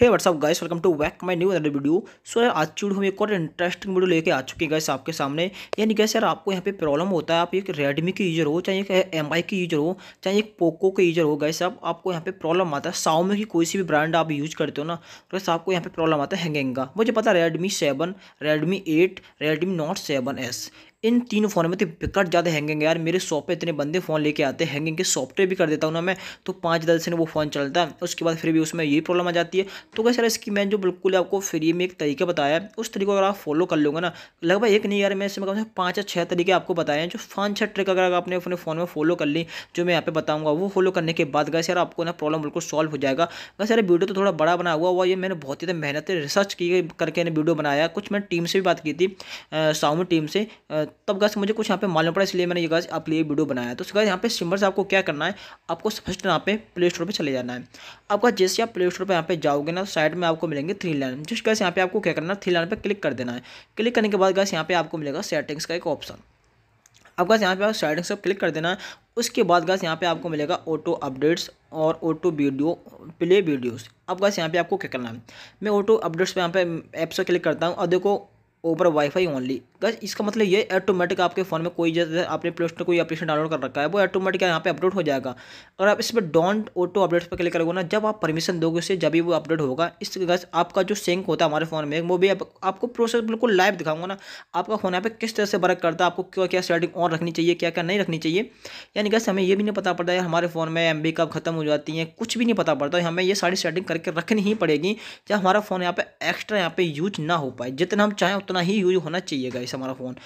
hey what's up guys welcome to back my new other video so यार आज चूड़ हम एक और इंटरेस्टिंग वीडियो लेके आ चुके हैं गाइस आपके सामने यानी गैस यार आपको यहाँ पे प्रॉब्लम होता है आप एक रेडमी के यूज़र हो चाहे एक एम आई के यूज़र हो चाहे एक पोको के यूज़र हो गैस आप आपको यहाँ पे प्रॉब्लम आता है साउ में कोई सी भी ब्रांड आप यूज़ करते हो ना गैस आपको यहाँ पे प्रॉब्लम आता है हैंगिंग का मुझे पता है Redmi seven Redmi eight Redmi note seven S इन तीन फ़ोन में तो बिकट ज़्यादा हैंगिंग है यार मेरे शॉप पे इतने बंदे फ़ोन लेके आते हैं हैंगिंग के सॉफ्टवेयर भी कर देता हूँ ना मैं तो पाँच दस दिन वो फ़ोन चलता है उसके बाद फिर भी उसमें ये प्रॉब्लम आ जाती है तो क्या सर इसकी मैंने जो बिल्कुल आपको फ्री में एक तरीका बताया उस तरीके अगर आप फॉलो कर लोगे ना लगभग एक नहीं यार मैं इसमें कम से पाँच या छः तरीके आपको बताए हैं जो पाँच छः ट्रिक अगर आपने अपने फ़ोन में फॉलो कर ली जो मैं यहाँ पे बताऊँगा वो फॉलो करने के बाद गए सर आपको ना प्रॉब्लम बिल्कुल सॉल्व हो जाएगा गए सर वीडियो तो थोड़ा बड़ा बना हुआ हुआ ये मैंने बहुत ही मेहनत रिसर्च की करके वीडियो बनाया कुछ मैंने टीम से भी बात की थी साउंड टीम से तब गैस मुझे कुछ यहाँ पे मालूम पड़ा इसलिए मैंने ये गैस आप लिए वीडियो बनाया तो उसके यहाँ पे सिम्बल से आपको क्या करना है आपको फर्स्ट यहाँ पे प्ले स्टोर पर चले जाना है आपका जैसे आप प्ले स्टोर पर यहाँ पे जाओगे ना साइड में आपको मिलेंगे थ्री लाइन जिस गैस यहाँ पे आपको क्या करना है थ्री लाइन पर क्लिक कर देना है क्लिक करने के बाद गैस यहाँ पे आपको मिलेगा सेटिंग्स का एक ऑप्शन अब गैस यहाँ पे आप सेटिंग्स पर क्लिक कर देना है उसके बाद गैस यहाँ पे आपको मिलेगा ऑटो अपडेट्स और ऑटो वीडियो प्ले वीडियोस अब गैस यहाँ पे आपको क्या करना है मैं ऑटो अपडेट्स पे यहाँ पे ऐप से क्लिक करता हूँ और देखो ओवर वाईफाई ओनली गज इसका मतलब ये ऑटोमेटिक आपके फ़ोन में कोई जैसे आपने प्ले स्टोर कोई एप्लीकेशन डाउनलोड कर रखा है वो ऑटोमेटिक यहाँ पे अपडेट हो जाएगा अगर आप इस पर डोंट ऑटो अपडेट्स पर क्लिक करोगे ना जब आप परमिशन दोगे उसे जब भी वो अपडेट होगा इस गज आपका जो सिंक होता है हमारे फ़ोन में वो भी आप, आपको प्रोसेस बिल्कुल लाइव दिखाऊंगा ना आपका फ़ोन यहाँ पे किस तरह से वर्क करता है आपको क्या क्या सेटिंग ऑन रखनी चाहिए क्या क्या नहीं रखनी चाहिए यानी गज हमें ये भी नहीं पता पड़ता है हमारे फ़ोन में एम कब खत्म हो जाती है कुछ भी नहीं पता पड़ता हमें ये सारी सेटिंग करके रखनी ही पड़ेगी जब हमारा फ़ोन यहाँ पर एक्स्ट्रा यहाँ पर यूज ना हो पाए जितना हम चाहें उतना उतना ही यूज होना चाहिए गाइस हमारा फ़ोन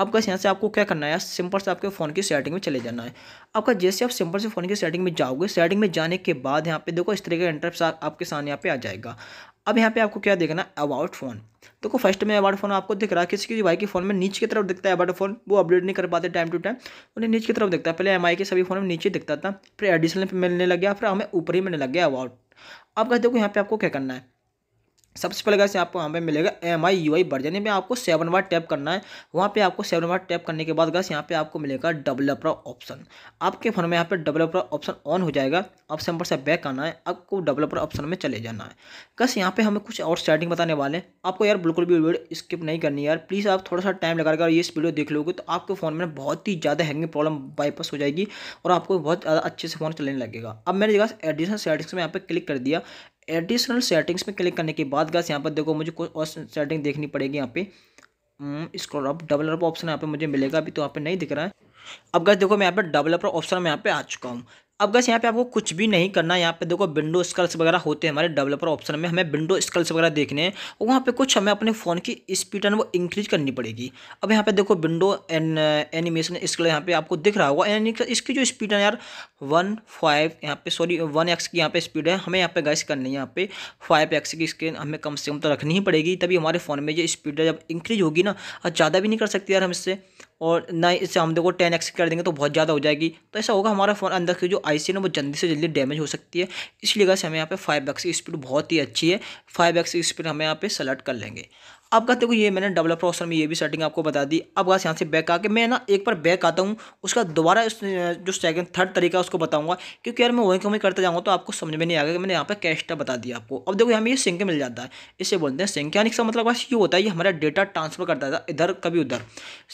अब गाइस यहाँ से आपको क्या करना है सिंपल से आपके फ़ोन की सेटिंग में चले जाना है आपका जैसे आप सिंपल से फ़ोन की सेटिंग में जाओगे सेटिंग में जाने के बाद यहाँ पे देखो इस तरह का इंटरप्स आपके सामने यहाँ पे आ जाएगा अब यहाँ पे आपको क्या देखना है अबाउट फ़ोन देखो तो फर्स्ट में अबाउट फ़ोन आपको दिख रहा है किसी किसी भाई के फ़ोन में नीचे की तरफ दिखता है अबाउट फ़ोन वो अपडेट नहीं कर पाते टाइम टू टाइम उन्हें नीचे की तरफ दिखता है पहले एम के सभी फ़ोन में नीचे दिखता था फिर एडिशनल पे मिलने लग गया फिर हमें ऊपर ही मिलने लग गया अबाउट अब कहते देखो यहाँ पे आपको क्या करना है सबसे पहले कैसे आपको यहाँ पे मिलेगा M I U I version में आपको सेवन बार टैप करना है वहाँ पे आपको सेवन बार टैप करने के बाद गैस यहाँ पे आपको मिलेगा डेवलपर ऑप्शन आपके फोन में यहाँ पे डेवलपर ऑप्शन ऑन हो जाएगा अब सिंपल से बैक आना है आपको डेवलपर ऑप्शन में चले जाना है गैस यहाँ पे हमें कुछ और सेटिंग बताने वाले हैं आपको यार बिल्कुल भी वीडियो स्किप नहीं करनी यार प्लीज़ आप थोड़ा सा टाइम लगा ये इस वीडियो देख लोगे तो आपके फ़ोन में बहुत ही ज़्यादा हैंगिंग प्रॉब्लम बाईपास हो जाएगी और आपको बहुत ज़्यादा अच्छे से फ़ोन चलने लगेगा अब मैंने जगह एडिशनल सेटिंग्स में यहाँ पर क्लिक कर दिया एडिशनल सेटिंग्स में क्लिक करने के बाद गैस यहाँ पर देखो मुझे कुछ और सेटिंग देखनी पड़ेगी यहाँ पे स्क्रॉल अप अप ऑप्शन यहाँ पे मुझे मिलेगा अभी तो यहाँ पे नहीं दिख रहा है अब गैस देखो मैं यहाँ पे अप ऑप्शन में यहाँ पे आ चुका हूँ अब बस यहाँ पे आपको कुछ भी नहीं करना यहाँ पे देखो विंडो स्कल्स वगैरह होते हैं हमारे डेवलपर ऑप्शन में हमें विंडो स्कल्स वगैरह देखने हैं और वहाँ पे कुछ हमें अपने फ़ोन की स्पीड है वो इंक्रीज करनी पड़ेगी अब यहाँ पे देखो विंडो एन एनिमेशन स्कल यहाँ पे आपको दिख रहा होगा यानी इसकी जो स्पीड है यार वन फाइव यहाँ पे सॉरी वन एक्स की यहाँ पे स्पीड है हमें यहाँ पे गैस करनी है यहाँ पे फाइव एक्स की स्क्रीन हमें कम से कम तो रखनी ही पड़ेगी तभी हमारे फ़ोन में ये स्पीड है जब इंक्रीज होगी ना और ज़्यादा भी नहीं कर सकती यार हम इससे और ना इससे हम देखो टेन एक्स कर देंगे तो बहुत ज़्यादा हो जाएगी तो ऐसा होगा हमारा फ़ोन अंदर की जो आई सी है वो जल्दी से जल्दी डैमेज हो सकती है इसलिए से हमें यहाँ पे फाइव एक्स की स्पीड बहुत ही अच्छी है फाइव एक्स की स्पीड हमें यहाँ पे सेलेक्ट कर लेंगे अब कहते हो ये मैंने डेवलपर प्रोसेसर में ये भी सेटिंग आपको बता दी अब बस यहाँ से बैक आके मैं ना एक बार बैक आता हूँ उसका दोबारा जो सेकंड थर्ड तरीका उसको बताऊँगा क्योंकि यार मैं वहीं को वहीं करता जाऊँगा तो आपको समझ में नहीं आएगा कि मैंने यहाँ पर कैस्टा बता दिया आपको अब देखो हमें ये सिंक मिल जाता है इसे बोलते हैं सिंक यानी इसका मतलब बस ये होता है ये हमारा डेटा ट्रांसफर करता था इधर कभी उधर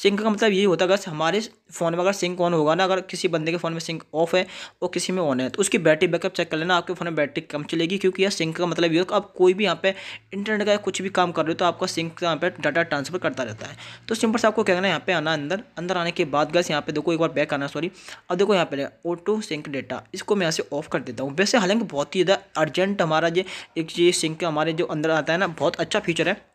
सिंक का मतलब ये होता है अगर हमारे फ़ोन में अगर सिंक ऑन होगा ना अगर किसी बंदे के फ़ोन में सिंक ऑफ है और किसी में ऑन है तो उसकी बैटरी बैकअप चेक कर लेना आपके फ़ोन में बैटरी कम चलेगी क्योंकि यह सिंक का मतलब ये हो आप कोई भी यहाँ पे इंटरनेट का कुछ भी काम कर रहे हो तो आपका सिंक इनका यहाँ पे डाटा ट्रांसफर करता रहता है तो सिंपल से आपको क्या करना है यहाँ पे आना अंदर अंदर आने के बाद गैस यहाँ पे देखो एक बार बैक आना सॉरी अब देखो यहाँ पे ऑटो सिंक डेटा इसको मैं यहाँ से ऑफ कर देता हूँ वैसे हालांकि बहुत ही ज़्यादा अर्जेंट हमारा ये एक ये सिंक हमारे जो अंदर आता है ना बहुत अच्छा फीचर है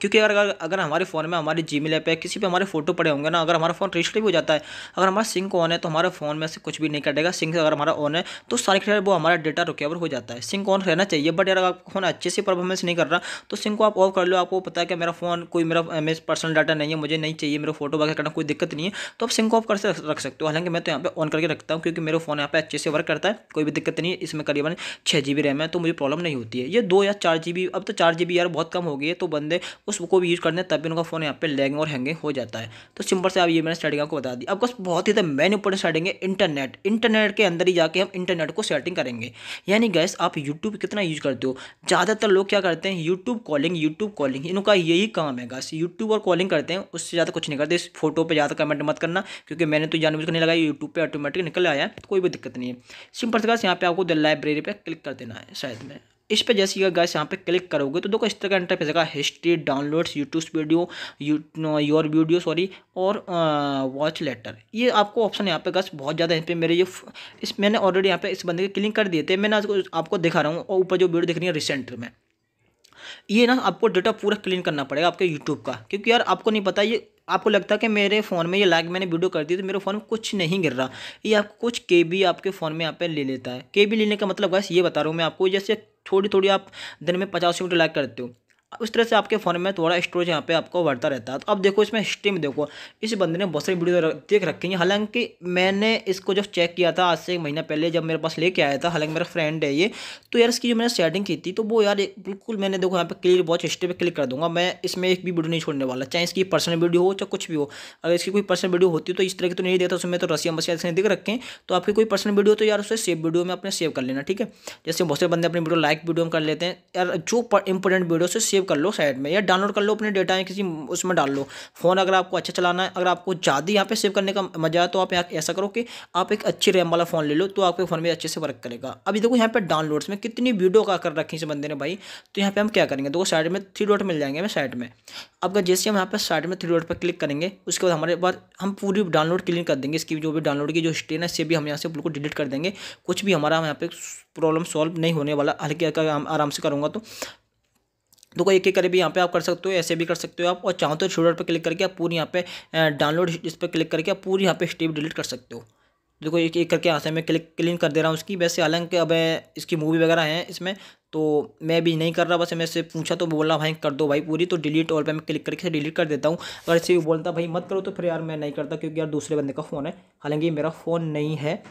क्योंकि अगर अगर हमारे फ़ोन में हमारे जी मेल ऐप है किसी पे हमारे फोटो पड़े होंगे ना अगर हमारा फ़ोन रजिस्टर भी हो जाता है अगर हमारा सिंक ऑन है तो हमारे फ़ोन में से कुछ भी नहीं कटेगा सिंक अगर हमारा ऑन है तो सारे खेल वो हमारा डेटा रिकवर हो जाता है सिंक ऑन रहना चाहिए बट अगर आपका फ़ोन अच्छे से परफॉर्मेंस नहीं कर रहा तो सिंक को आप ऑफ कर लो आपको पता है कि मेरा फ़ोन कोई मेरा पर्सनल डाटा नहीं है मुझे नहीं चाहिए मेरा फोटो वगैरह करना कोई दिक्कत नहीं है तो आप सिंक ऑफ कर से रख सकते हो हालांकि मैं तो यहाँ पर ऑन करके रखता हूँ क्योंकि मेरे फ़ोन यहाँ पर अच्छे से वर्क करता है कोई भी दिक्कत नहीं है इसमें करीबन छः जी बी रैम है तो मुझे प्रॉब्लम नहीं होती है ये दो या चार जी बी अब तो चार जी बी यार बहुत कम हो गई है तो बंदे उसको भी यूज़ करते हैं तभी उनका फ़ोन यहाँ पे लैगिंग और हैंगिंग हो जाता है तो सिंपल से आप ये मैंने स्टार्टिंग आपको बता दी अब बस बहुत ही मैन इंपॉर्टेंट स्टार्टिंग है इंटरनेट इंटरनेट के अंदर ही जाके हम इंटरनेट को सेटिंग करेंगे यानी गैस आप यूट्यूब कितना यूज़ करते हो ज़्यादातर लोग क्या करते हैं यूट्यूब कॉलिंग यूट्यूब कॉलिंग इनका यही काम है गैस यूट्यूब और कॉलिंग करते हैं उससे ज़्यादा कुछ नहीं करते इस फोटो पर ज़्यादा कमेंट मत करना क्योंकि मैंने तो जानबूझ कर नहीं लगाया यूट्यूब पर ऑटोमेटिक निकल आया है तो कोई भी दिक्कत नहीं है सिंपल से गैस यहाँ पे आपको लाइब्रेरी पर क्लिक कर देना है शायद में इस पर जैसे ही गैस यहाँ पे क्लिक करोगे तो देखो इस तरह का इंटरफेस आएगा history downloads YouTube video you your video sorry और वॉच लेटर ये आपको ऑप्शन यहाँ पे गैस बहुत ज़्यादा यहाँ पे मेरे ये इस मैंने ऑलरेडी यहाँ पे इस बंदे के क्लिक कर दिए थे मैंने आज आपको दिखा रहा हूँ और ऊपर जो वीडियो दिख रही है रिसेंट में ये ना आपको डेटा पूरा क्लीन करना पड़ेगा आपके यूट्यूब का क्योंकि यार आपको नहीं पता ये आपको लगता है कि मेरे फ़ोन में ये लाइक मैंने वीडियो कर दी तो मेरे फ़ोन में कुछ नहीं गिर रहा ये आपको कुछ के भी आपके फ़ोन में यहाँ पे ले लेता है के बी लेने का मतलब बस ये बता रहा हूँ मैं आपको जैसे थोड़ी थोड़ी आप दिन में पचास किलोमीटर लाइक करते हो उस तरह से आपके फ़ोन में थोड़ा स्टोरेज यहाँ पे आपको बढ़ता रहता है तो अब देखो इसमें हिस्ट्री में देखो इस बंदे ने बहुत सारी वीडियो देख रखी है हालांकि मैंने इसको जब चेक किया था आज से एक महीना पहले जब मेरे पास लेके आया था हालांकि मेरा फ्रेंड है ये तो यार इसकी जो मैंने सेटिंग की थी तो वो यार बिल्कुल मैंने देखो यहाँ पर क्लियर वॉच हिस्ट्री पर क्लिक कर दूंगा मैं इसमें एक भी वीडियो नहीं छोड़ने वाला चाहे इसकी पर्सनल वीडियो हो चाहे कुछ भी हो अगर इसकी कोई पर्सनल वीडियो होती तो इस तरह की तो नहीं देता उसमें तो रसिया मसिया इसने देख रखें तो आपकी कोई पर्सनल वीडियो तो यार उसे सेव वीडियो में अपने सेव कर लेना ठीक है जैसे बहुत से बंदे अपनी वीडियो लाइक वीडियो में कर लेते हैं यार जो इंपॉर्टेंट वीडियो से सेव सेव कर लो साइड में या डाउनलोड कर लो अपने डेटा या किसी उसमें डाल लो फ़ोन अगर आपको अच्छा चलाना है अगर आपको ज़्यादा यहाँ पे सेव करने का मजा है तो आप ऐसा करो कि आप एक अच्छी रैम वाला फ़ोन ले लो तो आपके फ़ोन में अच्छे से वर्क करेगा अभी देखो यहाँ पर डाउनलोड्स में कितनी वीडियो का कर रखी इस बंदे ने भाई तो यहाँ पर हम क्या करेंगे देखो साइड में थ्री डॉट मिल जाएंगे हमें साइड में अब जैसे हम यहाँ पर साइड में थ्री डॉट पर क्लिक करेंगे उसके बाद हमारे बाद हम पूरी डाउनलोड क्लीन कर देंगे इसकी जो भी डाउनलोड की जो स्टेन है से भी हम यहाँ से बिल्कुल डिलीट कर देंगे कुछ भी हमारा यहाँ पे प्रॉब्लम सॉल्व नहीं होने वाला हल्के हम आराम से करूँगा तो तो कोई एक एक भी यहाँ पे आप कर सकते हो ऐसे भी कर सकते हो आप और चाहो तो शोल्डर पर क्लिक करके आप पूरी यहाँ पे डाउनलोड इस पर क्लिक करके आप पूरी यहाँ पे स्टेप डिलीट कर सकते हो देखो एक एक करके यहाँ से मैं क्लिक क्लीन कर दे रहा हूँ उसकी वैसे हालांकि अब इसकी मूवी वगैरह है इसमें तो मैं भी नहीं कर रहा बस मैं इससे पूछा तो बोला भाई कर दो भाई पूरी तो डिलीट और पर मैं क्लिक करके डिलीट कर देता हूँ अगर इसे बोलता भाई मत करो तो फिर यार मैं नहीं करता क्योंकि यार दूसरे बंदे का फ़ोन है हालांकि मेरा फ़ोन नहीं है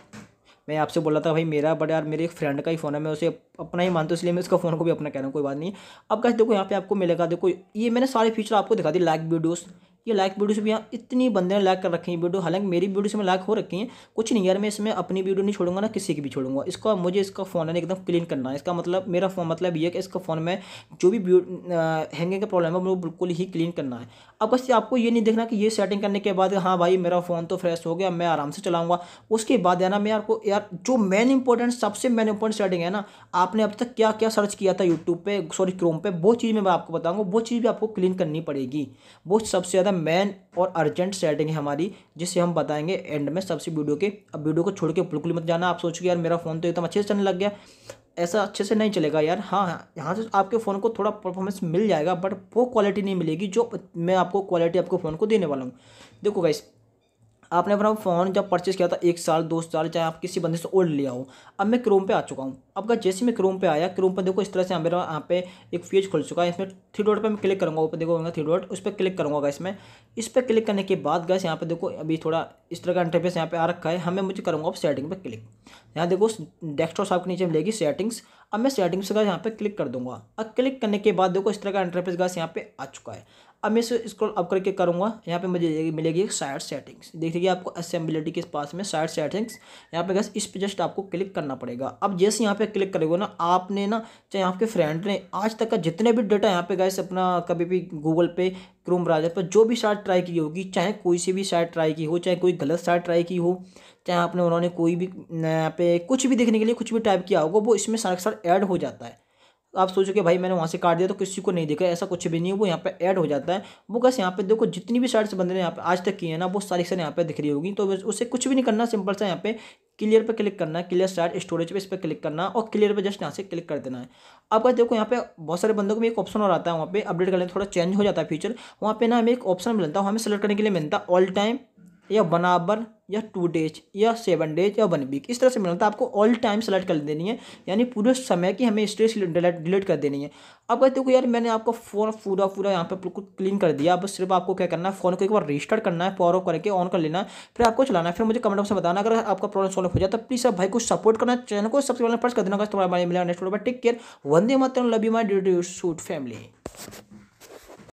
मैं आपसे बोला था भाई मेरा बट यार मेरे एक फ्रेंड का ही फ़ोन है मैं उसे अपना ही मानता हूँ इसलिए मैं उसका फ़ोन को भी अपना कह रहा हूँ कोई बात नहीं अब कैसे देखो यहाँ पे आपको मिलेगा देखो ये मैंने सारे फीचर आपको दिखा दिए लाइक वीडियोज़ ये लाइक वीडियोस भी यहाँ इतनी बंदे ने लाइक कर रखी है वीडियो हालांकि मेरी वीडियोस में लाइक हो रखी हैं कुछ नहीं यार मैं इसमें अपनी वीडियो नहीं छोड़ूंगा ना किसी की भी छोड़ूंगा इसका मुझे इसका फ़ोन है एकदम क्लीन करना है इसका मतलब मेरा फोन मतलब ये है कि इसका फ़ोन में जो भी हैंगिंग का प्रॉब्लम है वो बिल्कुल ही क्लीन करना है अब बस आपको ये नहीं देखना कि ये सेटिंग करने के बाद हाँ भाई मेरा फ़ोन तो फ्रेश हो गया मैं आराम से चलाऊंगा उसके बाद है ना मैं आपको यार जो मेन इंपॉर्टेंट सबसे मेन इंपॉर्टेंट सेटिंग है ना आपने अब तक क्या क्या सर्च किया था यूट्यूब पर सॉरी क्रोम पर वो चीज़ मैं आपको बताऊँगा वो चीज़ भी आपको क्लीन करनी पड़ेगी वो सबसे ज़्यादा ज़्यादा मेन और अर्जेंट सेटिंग है हमारी जिसे हम बताएंगे एंड में सबसे वीडियो के अब वीडियो को छोड़ के बिल्कुल मत जाना आप सोचोगे यार मेरा फ़ोन तो एकदम अच्छे से चलने लग गया ऐसा अच्छे से नहीं चलेगा यार हाँ हाँ यहाँ से आपके फ़ोन को थोड़ा परफॉर्मेंस मिल जाएगा बट वो क्वालिटी नहीं मिलेगी जो मैं आपको क्वालिटी आपको फ़ोन को देने वाला हूँ देखो भाई आपने अपना फ़ोन जब परचेस किया था एक साल दो साल चाहे आप किसी बंदे से ओल्ड लिया हो अब मैं क्रोम पे आ चुका हूँ आपका जैसे मैं क्रोम पे आया क्रोम पर देखो इस तरह से मेरा यहाँ पे एक पेज खुल चुका है इसमें थ्री डॉट पर मैं क्लिक करूँगा ऊपर देखो थ्री डॉट उस पर क्लिक करूँगा गैस इस पर क्लिक करने के बाद गैस यहाँ पर देखो अभी थोड़ा इस तरह का इंटरफेस यहाँ पर आ रखा है हमें हाँ, मुझे करूँगा अब सेटिंग पर क्लिक यहाँ देखो डेस्कटॉप साहब के नीचे मिलेगी सेटिंग्स अब मैं सेटिंग्स का यहाँ पर क्लिक कर दूँगा अब क्लिक करने के बाद देखो इस तरह का इंटरफेस गैस यहाँ पर आ चुका है अब मैं इसे स्क्रॉल अप करके करूँगा यहाँ पे मुझे मिलेगी एक साइड सेटिंग्स देखिए आपको असेंबिलिटी के पास में साइड सेटिंग्स यहाँ पे बस इस पर जस्ट आपको क्लिक करना पड़ेगा अब जैसे यहाँ पे क्लिक करेगा ना आपने ना चाहे आपके फ्रेंड ने आज तक का जितने भी डाटा यहाँ पे गए अपना कभी भी गूगल पे क्रोम ब्राउजर पर जो भी साइट ट्राई की होगी चाहे कोई सी भी साइट ट्राई की हो चाहे कोई गलत साइट ट्राई की हो चाहे आपने उन्होंने कोई भी यहाँ पे कुछ भी देखने के लिए कुछ भी टाइप किया होगा वो इसमें सारा साथ ऐड हो जाता है आप सोचो कि भाई मैंने वहाँ से काट दिया तो किसी को नहीं देखा ऐसा कुछ भी नहीं है वो यहाँ पे ऐड हो जाता है वो बस यहाँ पे देखो जितनी भी सर्च बंदे ने यहाँ पे आज तक की है ना वो सारी सर यहाँ पे दिख रही होगी तो उसे कुछ भी नहीं करना सिंपल सा यहाँ पे क्लियर पे क्लिक करना है क्लियर साइड स्टोरेज पे इस पर क्लिक करना और क्लियर पर जस्ट यहाँ से क्लिक कर देना है अब बस देखो यहाँ पे बहुत सारे बंदों को भी एक ऑप्शन और आता है वहाँ पे अपडेट करने थोड़ा चेंज हो जाता है फीचर वहाँ पे ना हमें एक ऑप्शन मिलता है हमें सेलेक्ट करने के लिए मिलता है ऑल टाइम या आवर या टू डेज या सेवन डेज या वन वीक इस तरह से मिलता है आपको ऑल टाइम सेलेक्ट कर देनी है यानी पूरे समय की हमें स्टेज डिलीट कर देनी है अब कहते हो यार मैंने आपको फ़ोन पूरा पूरा यहाँ पर बिल्कुल क्लीन कर दिया अब सिर्फ आपको क्या करना है फ़ोन को एक बार रजिस्टर करना है पावर ऑफ करके ऑन कर लेना है फिर आपको चलाना है फिर मुझे कमेंट में बताना अगर आपका प्रॉब्लम सॉल्व हो जाए तो प्लीज़ आप भाई को सपोर्ट करना चैनल को सबसे पहले फर्स्ट कर देना तुम्हारे बारे में मिला next take care Vande Mataram love you my duty shoot family